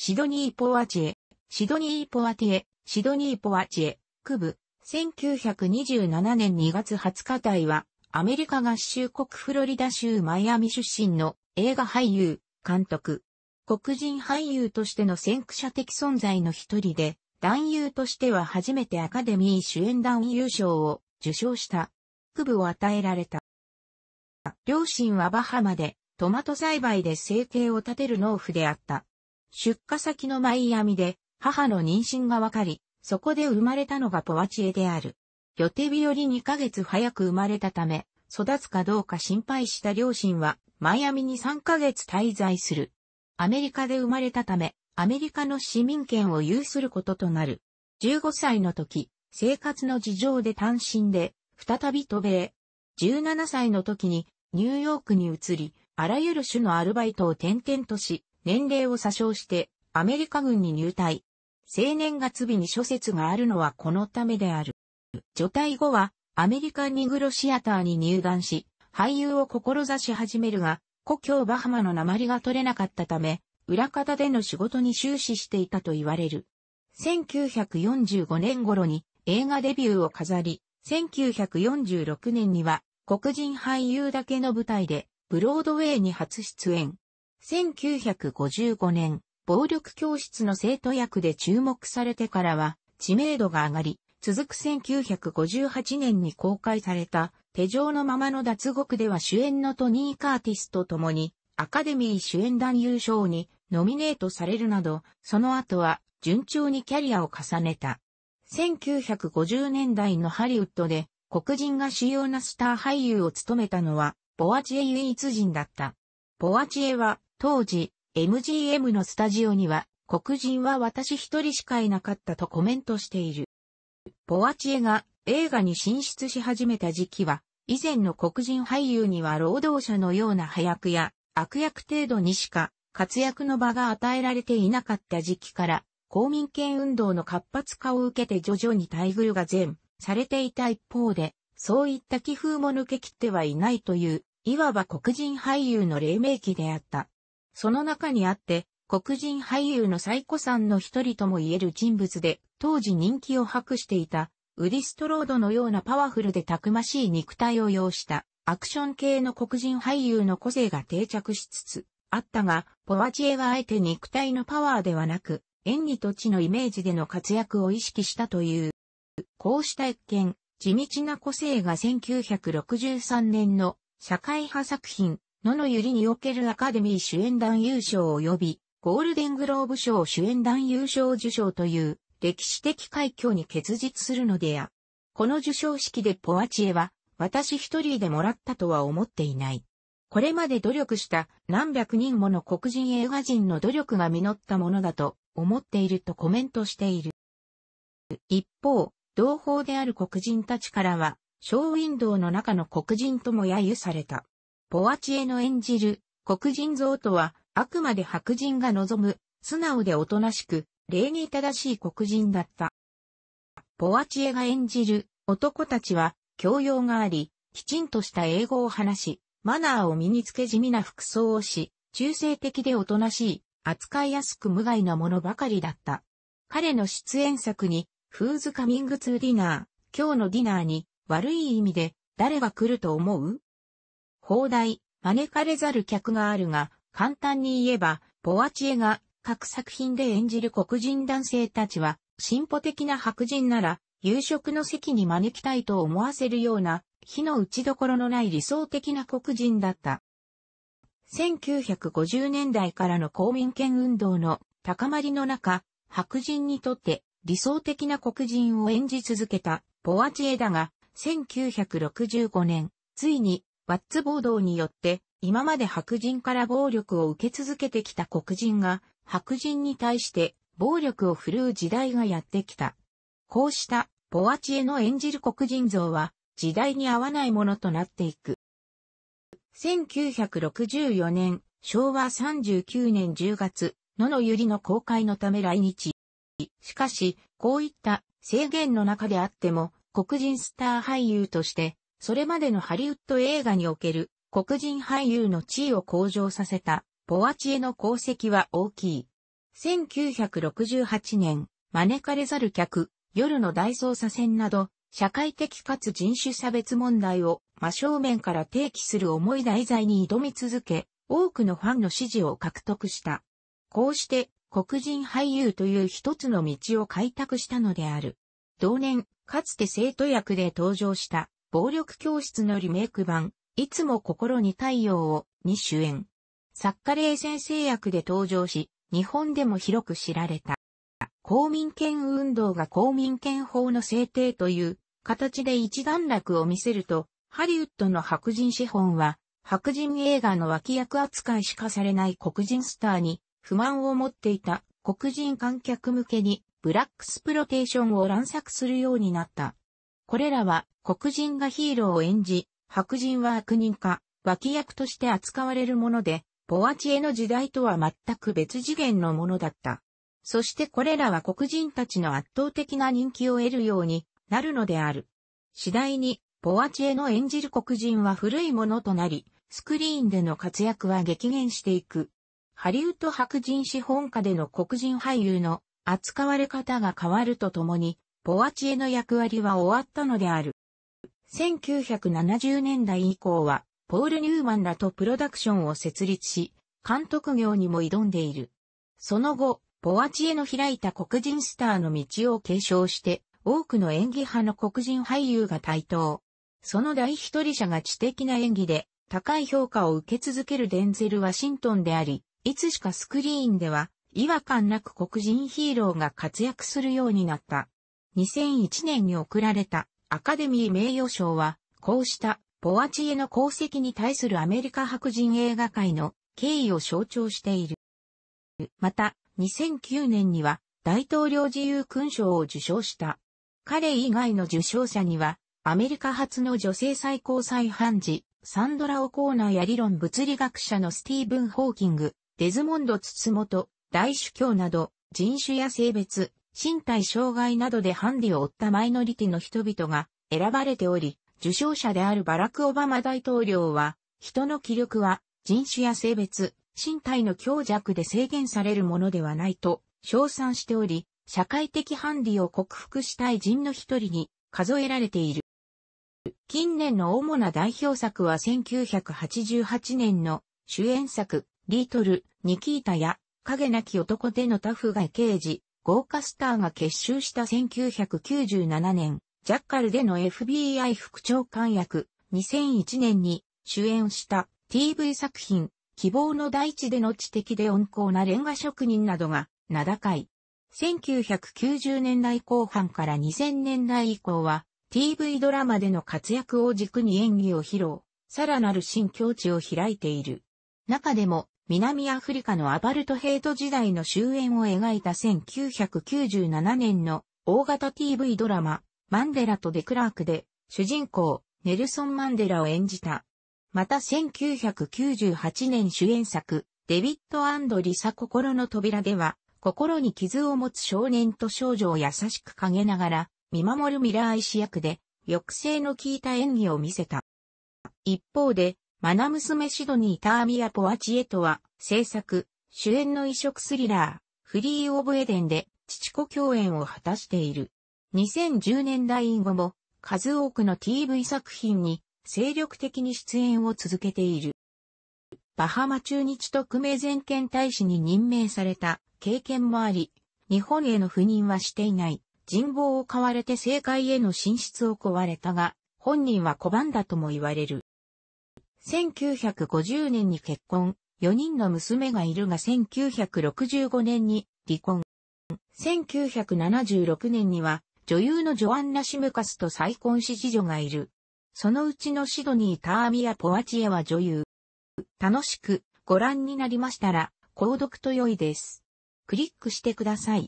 シドニー・ポワチエ、シドニー・ポワティエ、シドニー・ポワチエ、区部、1927年2月20日隊は、アメリカ合衆国フロリダ州マイアミ出身の映画俳優、監督。黒人俳優としての先駆者的存在の一人で、男優としては初めてアカデミー主演男優賞を受賞した。区部を与えられた。両親はバハマで、トマト栽培で生計を立てる農夫であった。出荷先のマイアミで母の妊娠がわかり、そこで生まれたのがポワチエである。予定日より2ヶ月早く生まれたため、育つかどうか心配した両親は、マイアミに3ヶ月滞在する。アメリカで生まれたため、アメリカの市民権を有することとなる。15歳の時、生活の事情で単身で、再び渡米。17歳の時に、ニューヨークに移り、あらゆる種のアルバイトを転々とし、年齢を詐称してアメリカ軍に入隊。青年月日に諸説があるのはこのためである。除隊後はアメリカニグロシアターに入団し、俳優を志し始めるが、故郷バハマの鉛が取れなかったため、裏方での仕事に終始していたと言われる。1945年頃に映画デビューを飾り、1946年には黒人俳優だけの舞台でブロードウェイに初出演。1955年、暴力教室の生徒役で注目されてからは、知名度が上がり、続く1958年に公開された、手錠のままの脱獄では主演のトニー・カーティスと共に、アカデミー主演男優賞にノミネートされるなど、その後は順調にキャリアを重ねた。1950年代のハリウッドで黒人が主要なスター俳優を務めたのは、ボアチエ唯一人だった。ボアチエは当時、MGM のスタジオには、黒人は私一人しかいなかったとコメントしている。ポワチエが映画に進出し始めた時期は、以前の黒人俳優には労働者のような派役や悪役程度にしか活躍の場が与えられていなかった時期から、公民権運動の活発化を受けて徐々に待遇が善されていた一方で、そういった気風も抜けきってはいないという、いわば黒人俳優の黎明期であった。その中にあって、黒人俳優の最古さんの一人とも言える人物で、当時人気を博していた、ウディストロードのようなパワフルでたくましい肉体を要したアクション系の黒人俳優の個性が定着しつつあったが、ポワチエはあえて肉体のパワーではなく、演技と地のイメージでの活躍を意識したという。こうした一見、地道な個性が1963年の社会派作品野のゆりにおけるアカデミー主演団優勝及び、ゴールデングローブ賞主演団優勝受賞という、歴史的快挙に結実するのでや。この受賞式でポワチエは、私一人でもらったとは思っていない。これまで努力した何百人もの黒人映画人の努力が実ったものだと思っているとコメントしている。一方、同胞である黒人たちからは、ショーウィンドウの中の黒人とも揶揄された。ポワチエの演じる黒人像とは、あくまで白人が望む、素直でおとなしく、礼儀正しい黒人だった。ポワチエが演じる男たちは、教養があり、きちんとした英語を話し、マナーを身につけ地味な服装をし、中性的でおとなしい、扱いやすく無害なものばかりだった。彼の出演作に、フーズカミングツーディナー、今日のディナーに、悪い意味で、誰が来ると思う放題、招かれざる客があるが、簡単に言えば、ボワチエが各作品で演じる黒人男性たちは、進歩的な白人なら、夕食の席に招きたいと思わせるような、火の打ちどころのない理想的な黒人だった。1950年代からの公民権運動の高まりの中、白人にとって理想的な黒人を演じ続けたボワチエだが、1965年、ついにワッツ暴動によって、今まで白人から暴力を受け続けてきた黒人が、白人に対して暴力を振るう時代がやってきた。こうしたボワチエの演じる黒人像は時代に合わないものとなっていく。1964年、昭和39年10月、野の百合の公開のため来日。しかし、こういった制限の中であっても、黒人スター俳優としてそれまでのハリウッド映画における黒人俳優の地位を向上させたボワチエの功績は大きい。1968年、招かれざる客、夜の大捜査線など、社会的かつ人種差別問題を真正面から提起する重い題材に挑み続け、多くのファンの支持を獲得した。こうして、黒人俳優という一つの道を開拓したのである。同年、かつて生徒役で登場した暴力教室のリメイク版、いつも心に太陽を、に主演。作家霊先生役で登場し、日本でも広く知られた。公民権運動が公民権法の制定という形で一段落を見せると、ハリウッドの白人資本は、白人映画の脇役扱いしかされない黒人スターに不満を持っていた黒人観客向けにブラックスプロテーションを乱作するようになった。これらは黒人がヒーローを演じ、白人は悪人か、脇役として扱われるもので、ポワチエの時代とは全く別次元のものだった。そしてこれらは黒人たちの圧倒的な人気を得るようになるのである。次第に、ポワチエの演じる黒人は古いものとなり、スクリーンでの活躍は激減していく。ハリウッド白人資本家での黒人俳優の扱われ方が変わるとともに、ボアチエの役割は終わったのである。1970年代以降は、ポール・ニューマンらとプロダクションを設立し、監督業にも挑んでいる。その後、ボアチエの開いた黒人スターの道を継承して、多くの演技派の黒人俳優が台頭。その第一人者が知的な演技で、高い評価を受け続けるデンゼル・ワシントンであり、いつしかスクリーンでは、違和感なく黒人ヒーローが活躍するようになった。2001年に贈られたアカデミー名誉賞は、こうしたポアチエの功績に対するアメリカ白人映画界の敬意を象徴している。また、2009年には大統領自由勲章を受賞した。彼以外の受賞者には、アメリカ初の女性最高裁判事、サンドラ・オコーナーや理論物理学者のスティーブン・ホーキング、デズモンド・ツツモト、大主教など、人種や性別、身体障害などでハンディを負ったマイノリティの人々が選ばれており、受賞者であるバラク・オバマ大統領は、人の気力は人種や性別、身体の強弱で制限されるものではないと称賛しており、社会的ハンディを克服したい人の一人に数えられている。近年の主な代表作は1988年の主演作、リートル、ニキータや、影なき男でのタフガイ刑事、ゴーカスターが結集した1997年、ジャッカルでの FBI 副長官役、2001年に主演した TV 作品、希望の大地での知的で温厚なレンガ職人などが名高い。1990年代後半から2000年代以降は TV ドラマでの活躍を軸に演技を披露、さらなる新境地を開いている。中でも南アフリカのアパルトヘイト時代の終焉を描いた1997年の大型 TV ドラマ、マンデラとデクラークで、主人公、ネルソン・マンデラを演じた。また1998年主演作、デビッド・アンド・リサ心の扉では、心に傷を持つ少年と少女を優しく陰ながら、見守るミラー愛師役で、抑制の効いた演技を見せた。一方で、マナ娘シドニー・ターミア・ポワチエとは、制作、主演の異色スリラー、フリー・オブ・エデンで、父子共演を果たしている。2010年代以後も、数多くの TV 作品に、精力的に出演を続けている。バハマ中日特命全権大使に任命された経験もあり、日本への赴任はしていない。人望を買われて政界への進出を壊れたが、本人は拒んだとも言われる。1950年に結婚、4人の娘がいるが1965年に離婚。1976年には女優のジョアンナ・シムカスと再婚し次女がいる。そのうちのシドニー・ターミア・ポワチエは女優。楽しくご覧になりましたら、購読と良いです。クリックしてください。